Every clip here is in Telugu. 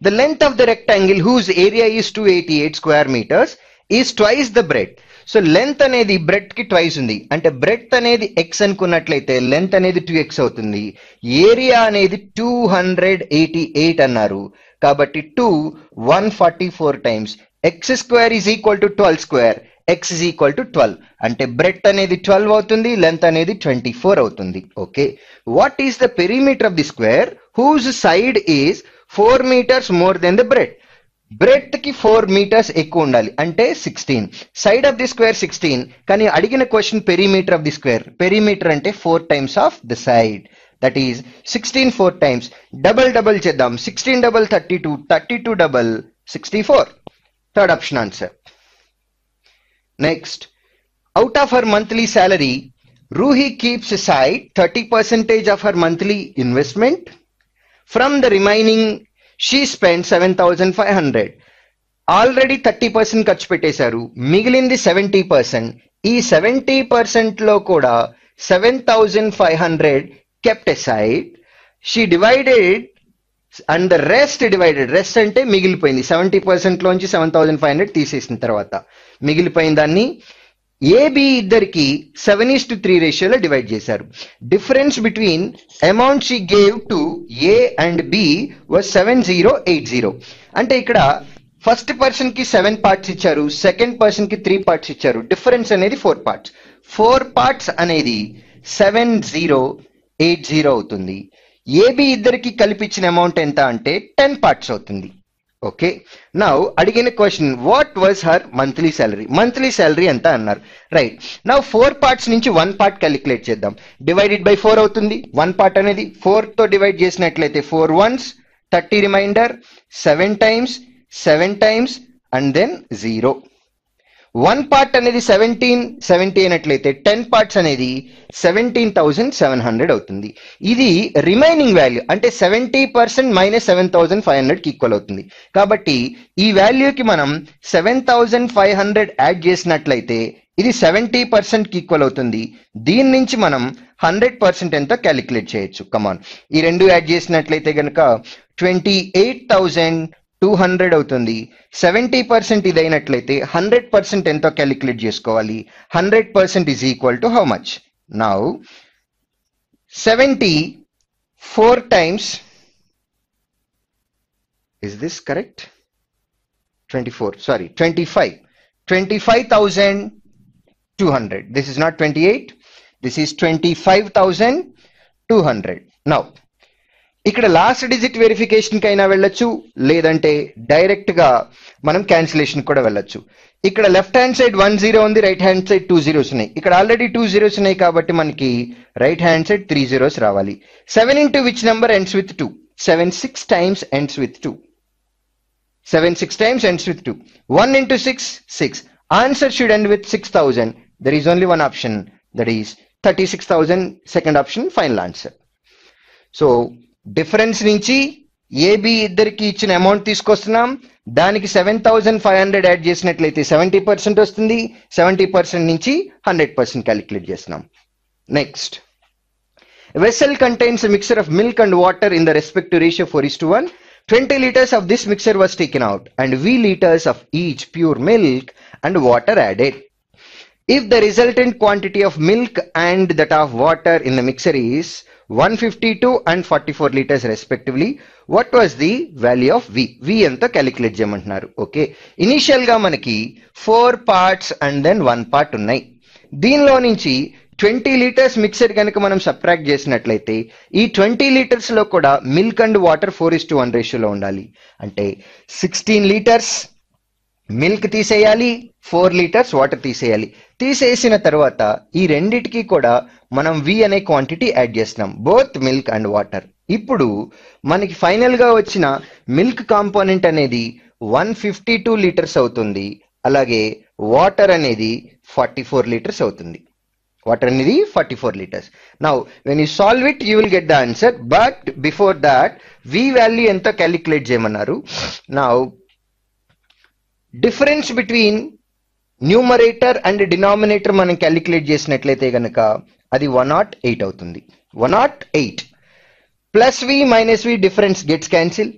The length of the rectangle whose area is 288 square meters is twice the breadth so length అనేది బ్రెడ్ కి ట్వైస్ ఉంది అంటే బ్రెడ్ అనేది ఎక్స్ అనుకున్నట్లయితే లెంత్ అనేది టూ ఎక్స్ అవుతుంది ఏరియా అనేది టూ హండ్రెడ్ ఎయిటీ ఎయిట్ అన్నారు కాబట్టి two one forty four times X square is equal to twelve square X is equal to twelve అంటే బ్రెడ్ అనేది ట్వెల్వ్ అవుతుంది లెంత్ అనేది ట్వంటీ ఫోర్ అవుతుంది okay what is the perimeter of the square whose side is 4 meters more than the breadth. Breadth ki 4 meters ekko undali. Ante 16. Side of the square 16. Kani adigina question perimeter of the square. Perimeter ante 4 times of the side. That is 16 4 times. Double double chedam. 16 double 32. 32 double 64. Third option answer. Next. Out of her monthly salary, Ruhi keeps aside 30 percentage of her monthly investment. From the remaining she the seven she five hundred already thirty percent ఖర్చు పెట్టేశారు మిగిలింది సెవెంటీ పర్సెంట్ ఈ సెవెంటీ పర్సెంట్ లో కూడా seven thousand five hundred kept aside she divided and the rest divided rest అంటే మిగిలిపోయింది సెవెంటీ పర్సెంట్ లోంచి సెవెన్ థౌజండ్ ఫైవ్ హండ్రెడ్ తీసేసిన తర్వాత మిగిలిపోయిన దాన్ని ఏబీ ఇద్దరికి సెవెన్ ఈస్ టు త్రీ రేషియోలో డివైడ్ చేశారు difference between amount she gave to A and B was seven zero eight zero అంటే ఇక్కడ ఫస్ట్ పర్సన్ కి సెవెన్ పార్ట్స్ ఇచ్చారు సెకండ్ పర్సన్ కి త్రీ పార్ట్స్ ఇచ్చారు డిఫరెన్స్ అనేది ఫోర్ పార్ట్స్ ఫోర్ పార్ట్స్ అనేది సెవెన్ జీరో ఎయిట్ జీరో అవుతుంది ఏబి ఇద్దరికి కలిపించిన అమౌంట్ ఎంత అంటే టెన్ పార్ట్స్ అవుతుంది ఓకే నా అడిగిన question what was her monthly salary monthly salary ఎంత అన్నారు రైట్ నా ఫోర్ పార్ట్స్ నుంచి వన్ పార్ట్ క్యాలిక్యులేట్ చేద్దాం డివైడెడ్ బై ఫోర్ అవుతుంది వన్ పార్ట్ అనేది ఫోర్తో డివైడ్ చేసినట్లయితే four ones thirty remainder seven times seven times and then zero one part అనేది సెవెంటీన్ సెవెంటీ అయినట్లయితే టెన్ పార్ట్స్ అనేది సెవెంటీన్ థౌజండ్ సెవెన్ హండ్రెడ్ అవుతుంది ఇది రిమైనింగ్ వాల్యూ అంటే seventy percent minus seven thousand five హండ్రెడ్కి ఈక్వల్ అవుతుంది కాబట్టి ఈ వాల్యూకి మనం seven thousand five hundred add చేసినట్లయితే ఇది సెవెంటీ పర్సెంట్కి ఈక్వల్ అవుతుంది దీని నుంచి మనం హండ్రెడ్ పర్సెంట్ ఎంత క్యాలిక్యులేట్ చేయొచ్చు కమాన్ ఈ రెండు యాడ్ చేసినట్లయితే కనుక twenty eight thousand two hundred అవుతుంది సెవెంటీ పర్సెంట్ ఇదైనట్లయితే హండ్రెడ్ పర్సెంట్ ఎంతో క్యాలిక్యులేట్ చేసుకోవాలి hundred percent is equal to how much now seventy four times is this correct twenty four sorry twenty five twenty five thousand two hundred this is not twenty eight this is twenty five thousand two hundred now ఇక్కడ లాస్ట్ డిజిట్ వెరిఫికేషన్ అయినా వెళ్ళొచ్చు లేదంటే డైరెక్ట్ గా మనం క్యాన్సిలేషన్ కూడా వెళ్ళొచ్చు ఇక్కడ left hand side one zero ఉంది right hand side two zeros ఉన్నాయి ఇక్కడ ఆల్రెడీ టూ జీరోస్ ఉన్నాయి కాబట్టి మనకి right hand side three zeros రావాలి seven into which number ends with two seven six times ends with two seven six times ends with two one into six six answer should end with six thousand there is only one option that is thirty six thousand second option final answer so difference నుంచి ఏబి ఇద్దరికి ఇచ్చిన అమౌంట్ తీసుకొస్తున్నాం దానికి seven thousand five hundred add చేసినట్లయితే సెవెంటీ పర్సెంట్ వస్తుంది సెవెంటీ పర్సెంట్ నుంచి హండ్రెడ్ పర్సెంట్ క్యాలిక్యులేట్ చేస్తున్నాం next vessel contains mixture of milk and water in the respect ratio four is to one twenty litres of this mixture was taken out and V litres of each pure milk and water added if the resultant quantity of milk and that of water in the mixture is 152 and forty four litres respectively what was the value of V V ఎంత క్యాలిక్యులేట్ చేయమంటున్నారు ఓకే ఇనీషియల్ గా మనకి four parts and then one part ఉన్నాయి దీనిలో నుంచి ట్వంటీ లీటర్స్ మిక్సర్ కనుక మనం సప్రాక్ట్ చేసినట్లయితే ఈ ట్వంటీ లీటర్స్లో కూడా milk and water four is to one రేషియోలో ఉండాలి అంటే సిక్స్టీన్ లీటర్స్ మిల్క్ తీసేయాలి ఫోర్ లీటర్స్ వాటర్ తీసేయాలి తీసేసిన తర్వాత ఈ రెండిటికి కూడా మనం వి అనే క్వాంటిటీ యాడ్ చేస్తున్నాం బోత్ మిల్క్ అండ్ వాటర్ ఇప్పుడు మనకి ఫైనల్గా వచ్చిన మిల్క్ కాంపోనెంట్ అనేది వన్ ఫిఫ్టీ టూ లీటర్స్ అవుతుంది అలాగే వాటర్ అనేది ఫార్టీ ఫోర్ లీటర్స్ అవుతుంది వాటర్ అనేది forty four litres now when you solve it you will get the answer but before that V value ఎంతో క్యాలిక్యులేట్ చేయమన్నారు నా difference between numerator and denominator మనం క్యాలిక్యులేట్ చేసినట్లయితే గనక అది వన్ నాట్ ఎయిట్ అవుతుంది one not eight plus V minus V difference gets cancel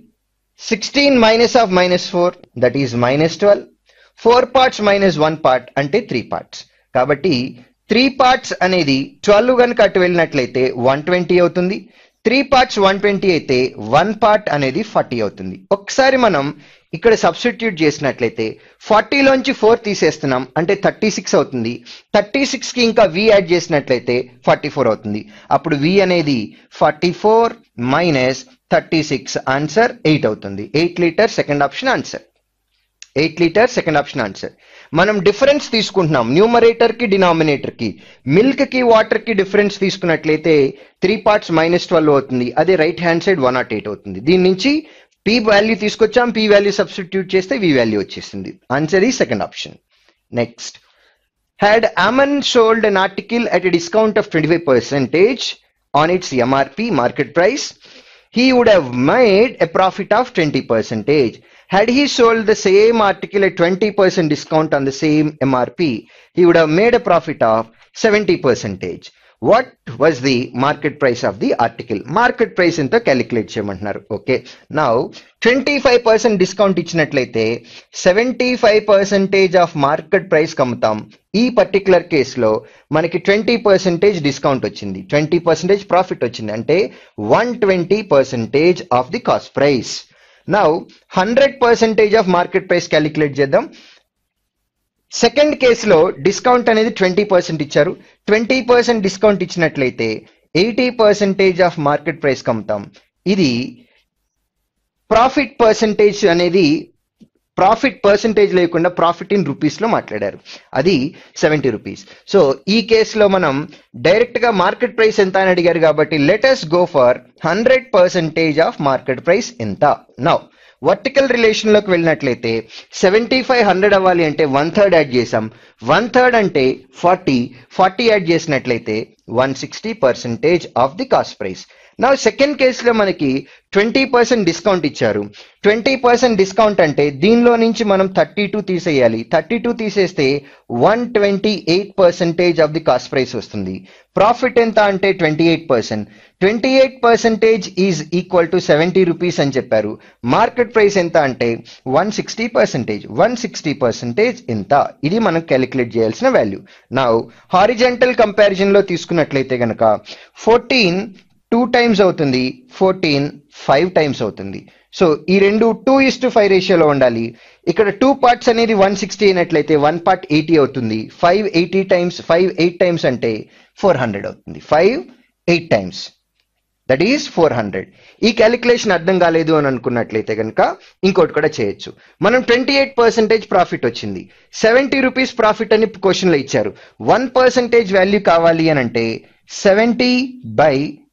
sixteen minus of minus four that is minus twelve four parts minus one part అంటే త్రీ పార్ట్స్ కాబట్టి త్రీ పార్ట్స్ అనేది ట్వెల్వ్ కనుక అటు వెళ్ళినట్లయితే వన్ ట్వంటీ అవుతుంది త్రీ పార్ట్స్ వన్ ట్వంటీ అయితే వన్ పార్ట్ అనేది ఫార్టీ అవుతుంది ఒకసారి మనం ఇక్కడ సబ్స్టిట్యూట్ చేసినట్లయితే ఫార్టీలోంచి ఫోర్ తీసేస్తున్నాం అంటే థర్టీ సిక్స్ అవుతుంది థర్టీ సిక్స్కి ఇంకా వి యాడ్ చేసినట్లయితే ఫార్టీ ఫోర్ అవుతుంది అప్పుడు వి అనేది forty four minus thirty six answer eight అవుతుంది eight litre second option answer eight litre second option answer మనం డిఫరెన్స్ తీసుకుంటున్నాం కి కి మిల్క్ కి వాటర్ కి డిఫరెన్స్ తీసుకున్నట్లయితే త్రీ పార్ట్స్ మైనస్ ట్వెల్వ్ అవుతుంది అదే right hand side one not eight అవుతుంది దీని నుంచి p value tisukocham p value substitute chesthe v value vachestundi answer is second option next had Aman sold an article at a discount of 25 percent on its mrp market price he would have made a profit of 20 percent had he sold the same article at 20 percent discount on the same mrp he would have made a profit of 70 percent what was the market price of the article market price ఎంత క్యాలిక్యులేట్ చేయమంటున్నారు ఓకే నా ట్వంటీ ఫైవ్ పర్సెంట్ డిస్కౌంట్ ఇచ్చినట్లయితే seventy five percentage of market price కమ్ముతాం ఈ పర్టికులర్ కేసులో మనకి ట్వంటీ పర్సెంటేజ్ డిస్కౌంట్ వచ్చింది ట్వంటీ పర్సెంటేజ్ ప్రాఫిట్ వచ్చింది అంటే one twenty percentage of the cost price నా hundred percentage of market price calculate చేద్దాం సెకండ్ కేసులో డిస్కౌంట్ అనేది ట్వంటీ పర్సెంట్ ఇచ్చారు ట్వంటీ పర్సెంట్ డిస్కౌంట్ ఇచ్చినట్లయితే eighty percentage of market price కమ్ముతాం ఇది ప్రాఫిట్ పర్సెంటేజ్ అనేది ప్రాఫిట్ పర్సెంటేజ్ లేకుండా ప్రాఫిట్ ఇన్ రూపీస్లో మాట్లాడారు అది సెవెంటీ రూపీస్ సో ఈ కేసులో మనం డైరెక్ట్గా మార్కెట్ ప్రైస్ ఎంత అని అడిగారు కాబట్టి let's go for hundred percentage of market price ఎంత నౌ వర్టికల్ రిలేషన్లోకి వెళ్ళినట్లయితే సెవెంటీ ఫైవ్ హండ్రెడ్ అవ్వాలి అంటే వన్ థర్డ్ యాడ్ చేసాం వన్ థర్డ్ అంటే ఫార్టీ ఫార్టీ యాడ్ చేసినట్లయితే one sixty percentage of the cost price నా సెకండ్ కేసులో మనకి ట్వంటీ పర్సెంట్ డిస్కౌంట్ ఇచ్చారు ట్వంటీ పర్సెంట్ డిస్కౌంట్ అంటే దీనిలో నుంచి మనం థర్టీ టూ తీసేయాలి థర్టీ టూ తీసేస్తే one twenty eight percentage of the cost price వస్తుంది ప్రాఫిట్ ఎంత అంటే twenty eight percent twenty eight percentage is equal to seventy rupees అని చెప్పారు మార్కెట్ ప్రైస్ ఎంత అంటే one sixty percentage one sixty percentage ఎంత ఇది మనం క్యాలిక్యులేట్ చేయాల్సిన వాల్యూ నా హారిజెంటల్ లో తీసుకున్నట్లయితే కనుక ఫోర్టీన్ టూ టైమ్స్ అవుతుంది ఫోర్టీన్ ఫైవ్ టైమ్స్ అవుతుంది సో ఈ రెండు టూ ఇస్ టు ఫైవ్ రేషియోలో ఉండాలి ఇక్కడ టూ పార్ట్స్ అనేది వన్ సిక్స్టీ అయినట్లయితే వన్ పార్ట్ ఎయిటీ అవుతుంది five eighty times five eight times అంటే ఫోర్ హండ్రెడ్ అవుతుంది five eight times that is four hundred ఈ క్యాలిక్యులేషన్ అర్థం కాలేదు అని అనుకున్నట్లయితే కనుక ఇంకోటి కూడా చేయొచ్చు మనం ట్వంటీ ఎయిట్ పర్సెంటేజ్ ప్రాఫిట్ వచ్చింది సెవెంటీ రూపీస్ ప్రాఫిట్ అని క్వశ్చన్లో ఇచ్చారు వన్ పర్సెంటేజ్ వాల్యూ కావాలి అని అంటే సెవెంటీ బై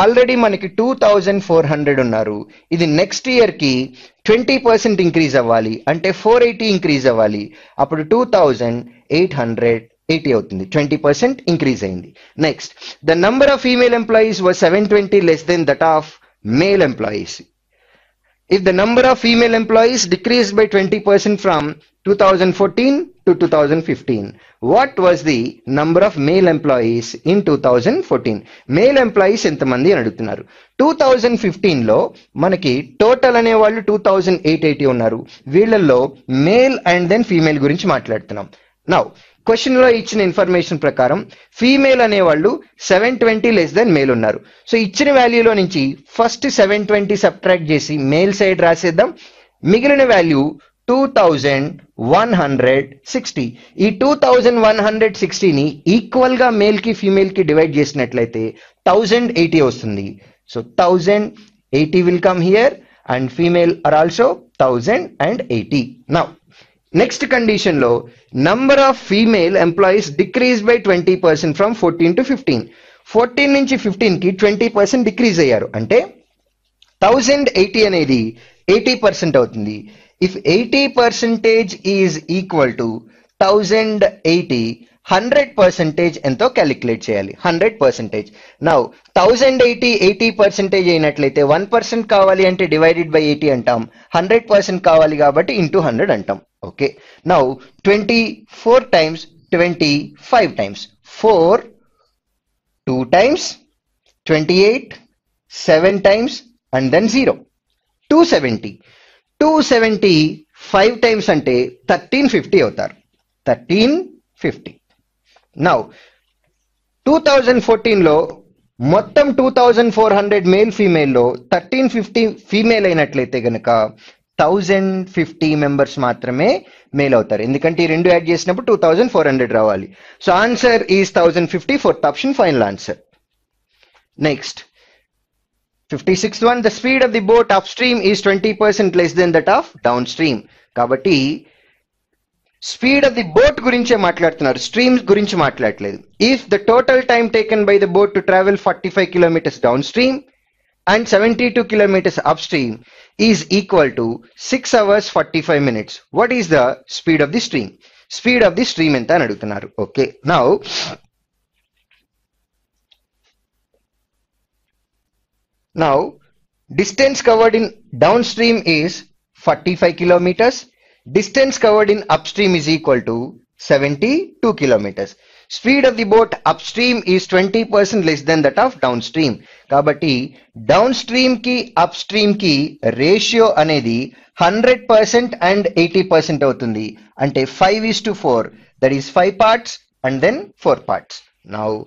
ఆల్రెడీ మనకి టూ థౌజండ్ ఫోర్ హండ్రెడ్ ఉన్నారు ఇది నెక్స్ట్ ఇయర్కి ట్వంటీ పర్సెంట్ ఇంక్రీజ్ అవ్వాలి అంటే ఫోర్ ఎయిటీ ఇంక్రీజ్ అవ్వాలి అప్పుడు two thousand eight hundred eighty అవుతుంది ట్వంటీ పర్సెంట్ ఇంక్రీజ్ అయింది next the number of female employees was seven twenty less than that of male employees if the number of female employees decrease by twenty percent from two thousand fourteen to fifteen what 2015 the number the number of male employees in 2014 male employees ఎంతమంది అని అడుగుతున్నారు టూ థౌజండ్ ఫిఫ్టీన్లో మనకి టోటల్ అనే వాళ్ళు టూ థౌజండ్ ఎయిట్ ఎయిటీ ఉన్నారు వీళ్ళల్లో మేల్ అండ్ దెన్ ఫీమేల్ గురించి మాట్లాడుతున్నాం నౌ క్వశ్చన్లో ఇచ్చిన ఇన్ఫర్మేషన్ ప్రకారం ఫీమేల్ అనేవాళ్ళు seven twenty less than male ఉన్నారు సో ఇచ్చిన వాల్యూలో నుంచి ఫస్ట్ సెవెన్ ట్వంటీ సబ్ట్రాక్ట్ చేసి మేల్ సైడ్ రాసేద్దాం మిగిలిన value two thousand one hundred sixty ఈ టూ థౌజండ్ వన్ హండ్రెడ్ సిక్స్టీని ఈక్వల్గా మేల్కి ఫీమేల్కి డివైడ్ చేసినట్లయితే థౌజండ్ ఎయిటీ వస్తుంది so thousand eighty will come here and female are also thousand and eighty now next కండిషన్లో number of female employees decrease by twenty percent from fourteen to fifteen fourteen నుంచి ఫిఫ్టీన్కి ట్వంటీ పర్సెంట్ డిక్రీజ్ అయ్యారు అంటే థౌజండ్ ఎయిటీ అనేది ఎయిటీ పర్సెంట్ అవుతుంది if 80 percentage is equal to 1080 100 percentage and calculate chayali, 100 percentage now 1080 80 percentage in atlete 1 percent kawali ante divided by 80 and term 100 percent kawali gabati into 100 and term okay now 24 times 25 times 4 2 times 28 7 times and then 0 270 two seventy five times అంటే థర్టీన్ ఫిఫ్టీ అవుతారు thirteen fifty now two thousand ఫోర్టీన్లో మొత్తం two thousand four hundred male ఫీమేల్లో థర్టీన్ ఫిఫ్టీ ఫీమేల్ అయినట్లయితే కనుక థౌజండ్ ఫిఫ్టీ మెంబర్స్ మాత్రమే మేల్ అవుతారు ఎందుకంటే ఈ రెండు యాడ్ చేసినప్పుడు టూ థౌజండ్ ఫోర్ హండ్రెడ్ రావాలి so answer is thousand fifty fourth option final answer next fifty one the speed of the boat upstream is twenty percent less than that of downstream కాబట్టి స్పీడ్ ఆఫ్ ది బోట్ గురించే మాట్లాడుతున్నారు స్ట్రీమ్స్ గురించి మాట్లాడలేదు if the total time taken by the boat to travel forty five kilometres downstream and seventy two kilometres upstream is equal to six hours forty five minutes what is the speed of the stream speed of the stream ఎంత అని అడుగుతున్నారు okay now Now, distance covered in downstream is 45 kilometers. Distance covered in upstream is equal to 72 kilometers. Speed of the boat upstream is 20% less than that of downstream. Kabati, downstream ki upstream ki ratio anedi 100% and 80% outundi. Ante 5 is to 4. That is 5 parts and then 4 parts. Now,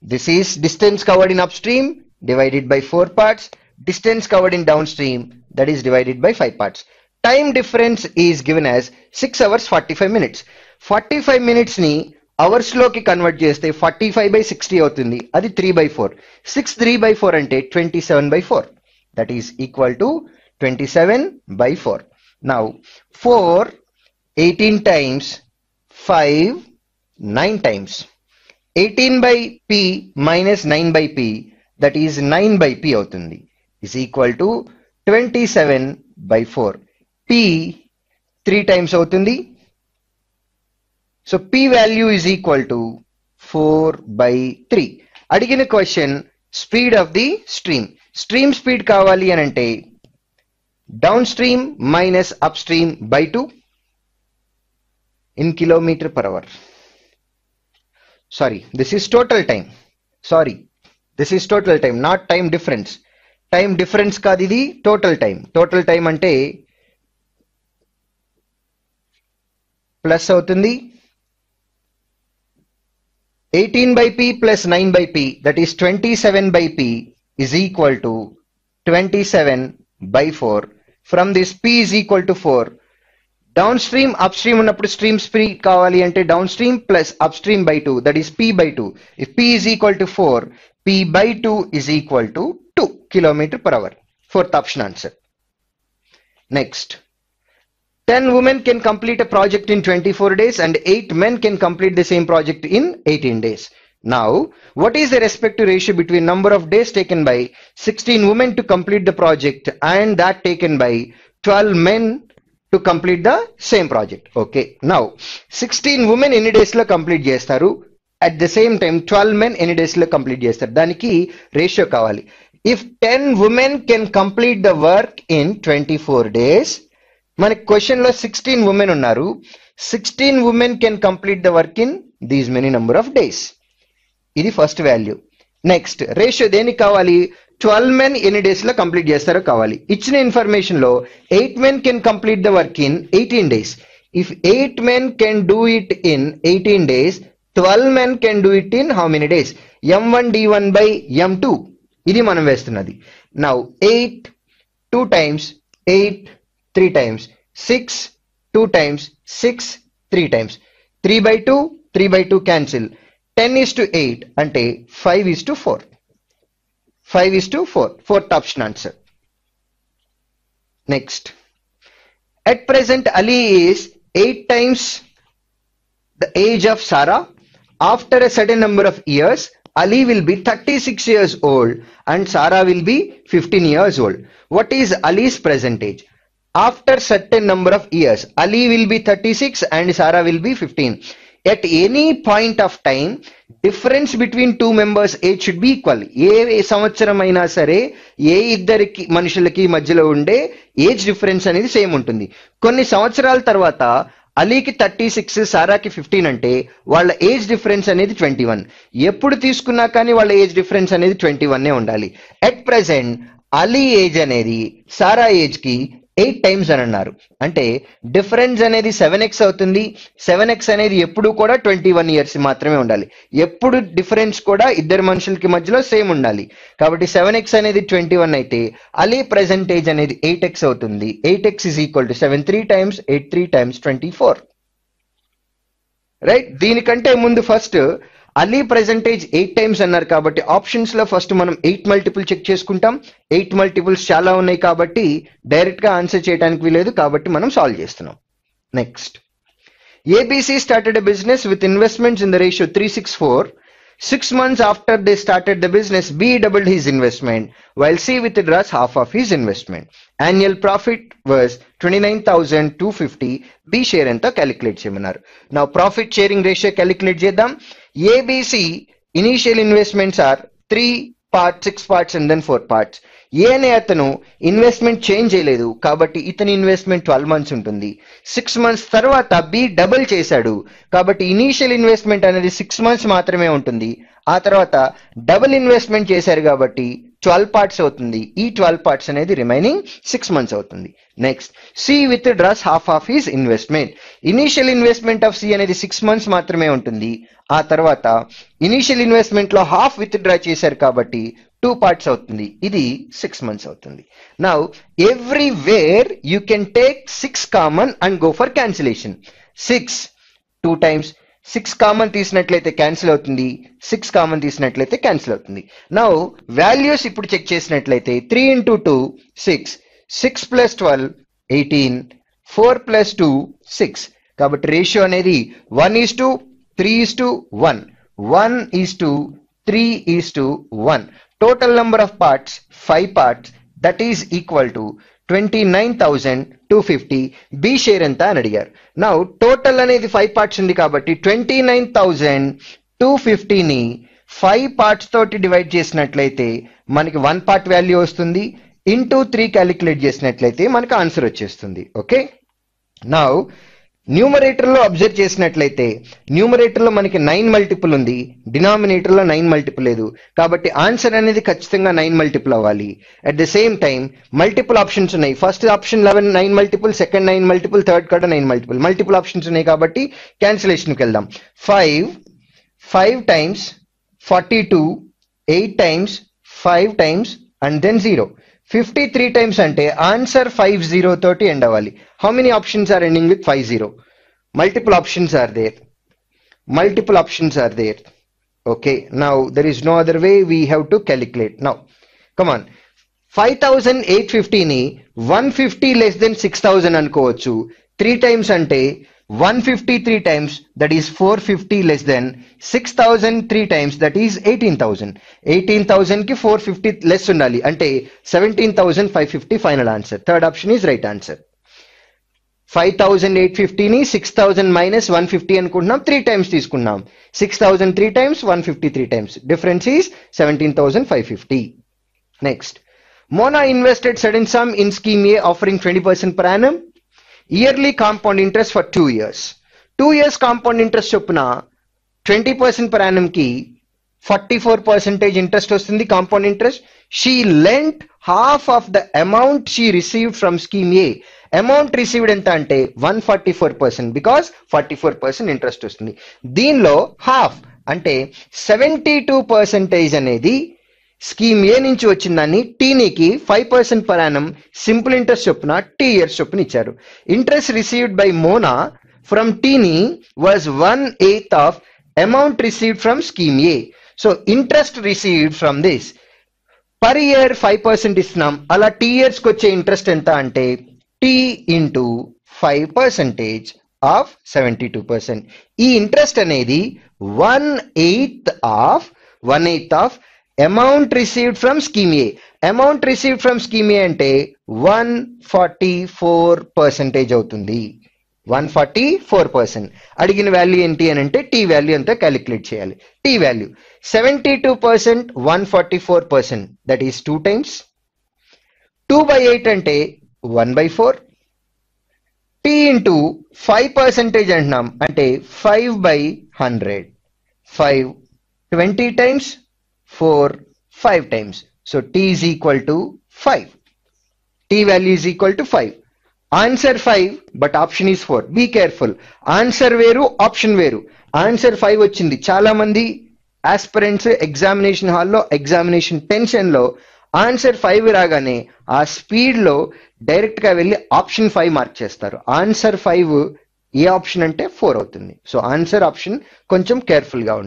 this is distance covered in upstream divided by 4 parts distance covered in downstream that is divided by 5 parts time difference is given as 6 hours 45 minutes 45 minutes ni hours slow ki convert forty 45 by 60 అవుతుంది అది three by four six three by four అంటే 27 seven 4 that is equal to 27 to 4 now four. 18 times 5 9 times 18 by p minus 9 by p that is 9 by P outundi is equal to 27 by 4 P 3 times outundi so P value is equal to 4 by 3 again a question speed of the stream stream speed kawali anante downstream minus upstream by 2 in kilometer per hour sorry this is total time sorry this is total time, not time difference. Time difference kadidi total time. Total time ante plus outundi 18 by p plus 9 by p that is 27 by p is equal to 27 by 4. From this p is equal to 4. Downstream, upstream and stream speed kawali ante downstream plus upstream by 2 that is p by 2. If p is equal to 4, P by 2 is equal to 2 km per hour. Fourth option answer. Next. 10 women can complete a project in 24 days and 8 men can complete the same project in 18 days. Now, what is the respective ratio between number of days taken by 16 women to complete the project and that taken by 12 men to to complete the same project okay now sixteen women ఎన్ని డేస్లో complete చేస్తారు at the same time twelve men ఎన్ని డేస్ లో కంప్లీట్ చేస్తారు దానికి రేషియో కావాలి if ten women can complete the work in twenty four days మనకి లో సిక్స్టీన్ ఉమెన్ ఉన్నారు sixteen women can complete the work in these many number of days ఇది ఫస్ట్ వాల్యూ నెక్స్ట్ రేషియో దేనికి కావాలి ట్వెల్వ్ మెన్ ఎన్ని డేస్ లో కంప్లీట్ చేస్తారో కావాలి ఇచ్చిన ఇన్ఫర్మేషన్ లో eight men can complete the work in eighteen days if eight men can do it in eighteen days 12 men can do it in how many days? M1 D1 by M2. Idi manam vestunadi. Now 8, 2 times, 8, 3 times, 6, 2 times, 6, 3 times. 3 by 2, 3 by 2 cancel. 10 is to 8 ante 5 is to 4. 5 is to 4. Fourth option answer. Next. At present, Ali is 8 times the age of Sarah. After a certain number of years Ali will be thirty six years old and Sarah will be fifteen years old what is Ali's present age after certain number of years Ali will be thirty six and Sarah will be fifteen at any point of time difference between two members age should be equal ఏ సంవత్సరం అయినా సరే ఏ ఇద్దరికి మనుషులకి మధ్యలో ఉండే ఏజ్ డిఫరెన్స్ అనేది సేమ్ ఉంటుంది కొన్ని సంవత్సరాల తర్వాత అలీకి థర్టీ సిక్స్ సారాకి ఫిఫ్టీన్ అంటే వాళ్ళ ఏజ్ డిఫరెన్స్ అనేది ట్వంటీ వన్ ఎప్పుడు తీసుకున్నా కానీ వాళ్ళ ఏజ్ డిఫరెన్స్ అనేది ట్వంటీ వన్నే ఉండాలి అట్ ప్రజెంట్ అలీ ఏజ్ అనేది సారా ఏజ్ కి ఎయిట్ టైమ్స్ అని అన్నారు అంటే డిఫరెన్స్ అనేది సెవెన్ ఎక్స్ అవుతుంది సెవెన్ ఎక్స్ అనేది ఎప్పుడు కూడా ట్వంటీ వన్ ఇయర్స్ మాత్రమే ఉండాలి ఎప్పుడు డిఫరెన్స్ కూడా ఇద్దరు మనుషులకి మధ్యలో సేమ్ ఉండాలి కాబట్టి సెవెన్ ఎక్స్ అనేది ట్వంటీ వన్ అయితే అలీ ప్రజెంటేజ్ అనేది ఎయిట్ ఎక్స్ అవుతుంది eight X is equal to seven three times eight three times twenty four right దీనికంటే ముందు first Ali Ali present age eight times అన్నారు కాబట్టి ఆప్షన్స్ లో ఫస్ట్ మనం ఎయిట్ మల్టిపుల్ చెక్ చేసుకుంటాం ఎయిట్ మల్టిపుల్స్ చాలా ఉన్నాయి కాబట్టి డైరెక్ట్ గా ఆన్సర్ చేయడానికి వీలేదు కాబట్టి మనం సాల్వ్ చేస్తున్నాం Next, ABC started a business with investments in the ratio 364. Six months after they started the business, B doubled his investment, while C withdraws half of his investment. Annual profit was 29,250. B share and calculate seminar. Now profit sharing ratio calculate jadam. ABC initial investments are three part six parts and then four parts. A అనే అతను ఇన్వెస్ట్మెంట్ చేంజ్ చేయలేదు కాబట్టి ఇతని ఇన్వెస్ట్మెంట్ ట్వెల్వ్ మంత్స్ ఉంటుంది సిక్స్ మంత్స్ తర్వాత బి డబుల్ చేశాడు కాబట్టి ఇనీషియల్ ఇన్వెస్ట్మెంట్ అనేది సిక్స్ మంత్స్ మాత్రమే ఉంటుంది ఆ తర్వాత డబుల్ ఇన్వెస్ట్మెంట్ చేశారు కాబట్టి ట్వెల్వ్ పార్ట్స్ అవుతుంది ఈ ట్వెల్వ్ పార్ట్స్ అనేది రిమైనింగ్ సిక్స్ మంత్స్ అవుతుంది next C withdraws half of his investment initial investment of C అనేది సిక్స్ మంత్స్ మాత్రమే ఉంటుంది ఆ తర్వాత ఇనీషియల్ లో హాఫ్ విత్ డ్రా చేశారు కాబట్టి టూ పార్ట్స్ అవుతుంది ఇది సిక్స్ మంత్స్ అవుతుంది now everywhere you can take six common and go for cancellation six two times six common తీసినట్లయితే క్యాన్సిల్ అవుతుంది సిక్స్ కామన్ తీసినట్లయితే క్యాన్సిల్ అవుతుంది నా వాల్యూస్ ఇప్పుడు చెక్ చేసినట్లయితే three into two six six plus twelve eighteen four plus two six కాబట్టి రేషియో అనేది one is to three is to one one is to three is to one total number of parts five parts that is equal to twenty nine thousand two fifty B share ఎంత అని అడిగారు నా టోటల్ అనేది ఫైవ్ పార్ట్స్ ఉంది కాబట్టి ట్వంటీ నైన్ థౌజండ్ టూ ఫిఫ్టీని ఫైవ్ పార్ట్స్ తోటి డివైడ్ చేసినట్లయితే మనకి వన్ పార్ట్ వాల్యూ వస్తుంది ఇంటూ త్రీ క్యాలిక్యులేట్ చేసినట్లయితే మనకు ఆన్సర్ వచ్చేస్తుంది ఓకే నా న్యూమరేటర్లో అబ్జర్వ్ చేసినట్లయితే లో మనకి నైన్ మల్టిపుల్ ఉంది డినామినేటర్లో నైన్ మల్టిపుల్ లేదు కాబట్టి ఆన్సర్ అనేది ఖచ్చితంగా నైన్ మల్టిపుల్ అవ్వాలి at the same time multiple options ఉన్నాయి first option eleven nine multiple second nine multiple third కూడా నైన్ మల్టిపుల్ మల్టిపుల్ ఆప్షన్స్ ఉన్నాయి కాబట్టి క్యాన్సిలేషన్కి వెళ్దాం five five times forty two eight times five times and then zero fifty three times అంటే ఆన్సర్ ఫైవ్ జీరో తోటి ఎండ్ అవ్వాలి how many options are ending with five zero multiple options are there multiple options are there okay now there is no other way we have to calculate now come on five thousand eight ఫిఫ్టీని one fifty less than six thousand అనుకోవచ్చు త్రీ టైమ్స్ అంటే 153 times that is 450 less than 6003 times that is 18000 18000 ki 450 less undali ante 17550 final answer third option is right answer 5815 is 6000 minus 150 anukuntunnam 3 times teeskunnam 6003 times 153 times difference is 17550 next mona invested certain sum in scheme a offering 20% per annum yearly compound interest for two years two years compound interest చొప్పున ట్వంటీ పర్సెంట్ పర్ యానంకి ఫార్టీ ఫోర్ పర్సెంటేజ్ ఇంట్రెస్ట్ వస్తుంది compound interest she lent half of the amount she received from scheme A amount received ఎంత అంటే one forty four percent because forty four percent interest వస్తుంది దీనిలో హాఫ్ అంటే సెవెంటీ టూ పర్సెంటేజ్ అనేది స్కీమ్ ఏ నుంచి వచ్చిందని టీనీకి five percent per annum simple interest చొప్పున టీ ఇయర్స్ చొప్పున ఇచ్చారు interest received by Mona from టీనీ was one eighth of amount received from scheme A so interest received from this per year five percent ఇస్తున్నాం అలా టీ ఇయర్స్కి వచ్చే ఇంట్రెస్ట్ ఎంత అంటే T into five percentage of seventy two percent ఈ ఇంట్రెస్ట్ అనేది one eighth of one eighth of amount received from scheme A amount received from scheme A అంటే వన్ ఫార్టీ ఫోర్ పర్సెంటేజ్ అవుతుంది వన్ ఫార్టీ ఫోర్ పర్సెంట్ అడిగిన వాల్యూ ఏంటి అని అంటే టీ వాల్యూ అంతా క్యాలిక్యులేట్ చేయాలి T value seventy two percent one forty four percent that is two times two by eight అంటే one by four T into five percentage అంటున్నాం అంటే five by hundred five twenty times 4, 5 times. So t is equal to 5. t value is equal to 5. Answer five but option is four be careful answer వేరు ఆప్షన్ వేరు ఆన్సర్ ఫైవ్ వచ్చింది చాలా మంది ఆస్పిరెంట్స్ ఎగ్జామినేషన్ హాల్లో ఎగ్జామినేషన్ టెన్షన్లో ఆన్సర్ ఫైవ్ రాగానే ఆ స్పీడ్లో డైరెక్ట్గా వెళ్ళి ఆప్షన్ ఫైవ్ మార్క్ చేస్తారు ఆన్సర్ ఫైవ్ ఏ ఆప్షన్ అంటే ఫోర్ అవుతుంది సో ఆన్సర్ ఆప్షన్ కొంచెం కేర్ఫుల్గా ఉంటుంది